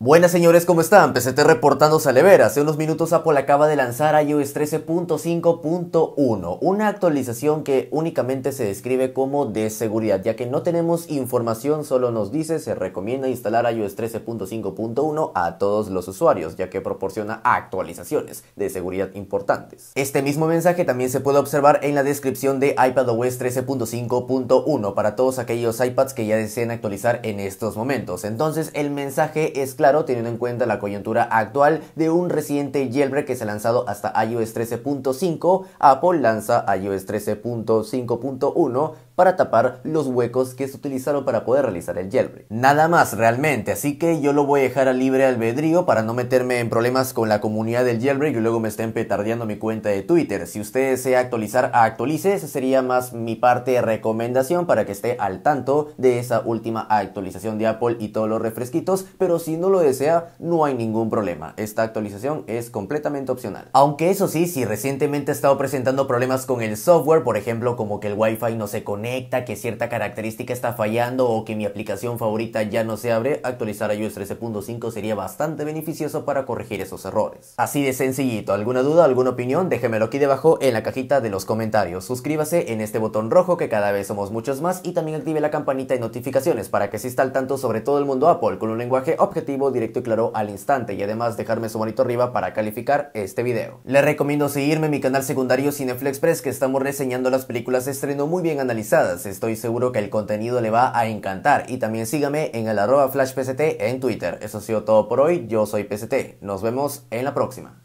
Buenas señores, ¿cómo están? PCT reportando Salevera. Hace unos minutos Apple acaba de lanzar iOS 13.5.1, una actualización que únicamente se describe como de seguridad, ya que no tenemos información, solo nos dice se recomienda instalar iOS 13.5.1 a todos los usuarios, ya que proporciona actualizaciones de seguridad importantes. Este mismo mensaje también se puede observar en la descripción de iPadOS 13.5.1 para todos aquellos iPads que ya deseen actualizar en estos momentos. Entonces el mensaje es claro claro teniendo en cuenta la coyuntura actual de un reciente jailbreak que se ha lanzado hasta iOS 13.5, Apple lanza iOS 13.5.1 para tapar los huecos que se utilizaron para poder realizar el jailbreak. Nada más realmente, así que yo lo voy a dejar a libre albedrío para no meterme en problemas con la comunidad del jailbreak y luego me estén petardeando mi cuenta de Twitter. Si usted desea actualizar, actualice, esa sería más mi parte de recomendación para que esté al tanto de esa última actualización de Apple y todos los refresquitos, pero si no lo desea, no hay ningún problema. Esta actualización es completamente opcional. Aunque eso sí, si recientemente ha estado presentando problemas con el software, por ejemplo, como que el Wi-Fi no se conecta, que cierta característica está fallando o que mi aplicación favorita ya no se abre, actualizar a iOS 13.5 sería bastante beneficioso para corregir esos errores. Así de sencillito, ¿alguna duda, alguna opinión? Déjemelo aquí debajo en la cajita de los comentarios. Suscríbase en este botón rojo que cada vez somos muchos más y también active la campanita de notificaciones para que se esté al tanto sobre todo el mundo Apple con un lenguaje objetivo, directo y claro al instante y además dejarme su manito arriba para calificar este video. Les recomiendo seguirme en mi canal secundario Cineflexpress que estamos reseñando las películas de estreno muy bien analizadas Estoy seguro que el contenido le va a encantar. Y también sígame en el arroba flashpct en Twitter. Eso ha sido todo por hoy. Yo soy PCT. Nos vemos en la próxima.